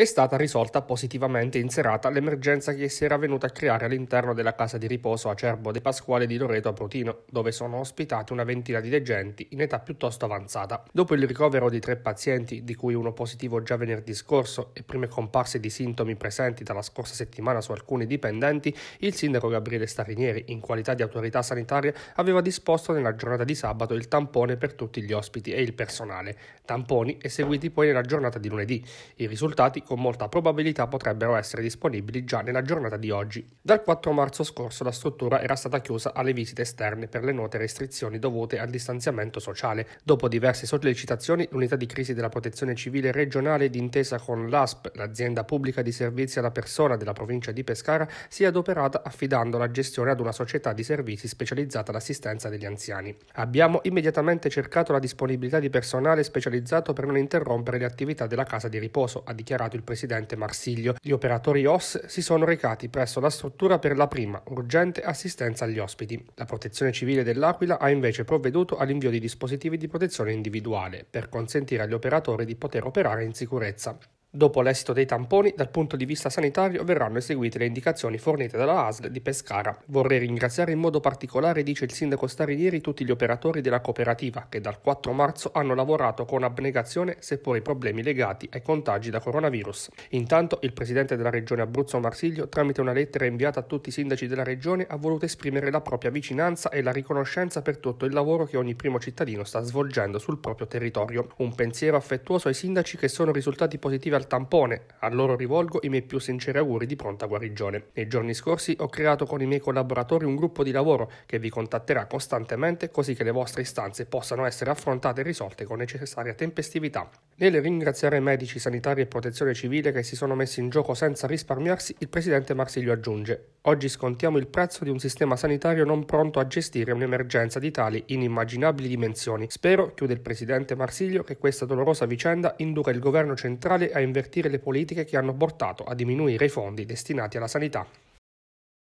È stata risolta positivamente in serata l'emergenza che si era venuta a creare all'interno della casa di riposo Acerbo De Pasquale di Loreto a Prutino, dove sono ospitate una ventina di degenti in età piuttosto avanzata. Dopo il ricovero di tre pazienti, di cui uno positivo già venerdì scorso e prime comparse di sintomi presenti dalla scorsa settimana su alcuni dipendenti, il sindaco Gabriele Starinieri, in qualità di autorità sanitaria, aveva disposto nella giornata di sabato il tampone per tutti gli ospiti e il personale. Tamponi eseguiti poi nella giornata di lunedì. I risultati con molta probabilità potrebbero essere disponibili già nella giornata di oggi. Dal 4 marzo scorso la struttura era stata chiusa alle visite esterne per le note restrizioni dovute al distanziamento sociale. Dopo diverse sollecitazioni, l'unità di crisi della protezione civile regionale d'intesa con l'ASP, l'azienda pubblica di servizi alla persona della provincia di Pescara, si è adoperata affidando la gestione ad una società di servizi specializzata all'assistenza degli anziani. Abbiamo immediatamente cercato la disponibilità di personale specializzato per non interrompere le attività della casa di riposo, ha dichiarato il il presidente Marsiglio, gli operatori OS si sono recati presso la struttura per la prima urgente assistenza agli ospiti. La protezione civile dell'Aquila ha invece provveduto all'invio di dispositivi di protezione individuale per consentire agli operatori di poter operare in sicurezza. Dopo l'esito dei tamponi, dal punto di vista sanitario verranno eseguite le indicazioni fornite dalla ASL di Pescara. Vorrei ringraziare in modo particolare, dice il sindaco Starinieri, tutti gli operatori della cooperativa che dal 4 marzo hanno lavorato con abnegazione seppur i problemi legati ai contagi da coronavirus. Intanto il presidente della regione Abruzzo Marsiglio, tramite una lettera inviata a tutti i sindaci della regione, ha voluto esprimere la propria vicinanza e la riconoscenza per tutto il lavoro che ogni primo cittadino sta svolgendo sul proprio territorio. Un pensiero affettuoso ai sindaci che sono risultati positivi dal tampone. A loro rivolgo i miei più sinceri auguri di pronta guarigione. Nei giorni scorsi ho creato con i miei collaboratori un gruppo di lavoro che vi contatterà costantemente così che le vostre istanze possano essere affrontate e risolte con necessaria tempestività. Nel ringraziare i medici, sanitari e protezione civile che si sono messi in gioco senza risparmiarsi, il presidente Marsiglio aggiunge: Oggi scontiamo il prezzo di un sistema sanitario non pronto a gestire un'emergenza di tali inimmaginabili dimensioni. Spero, chiude il presidente Marsiglio, che questa dolorosa vicenda induca il governo centrale a investire invertire le politiche che hanno portato a diminuire i fondi destinati alla sanità.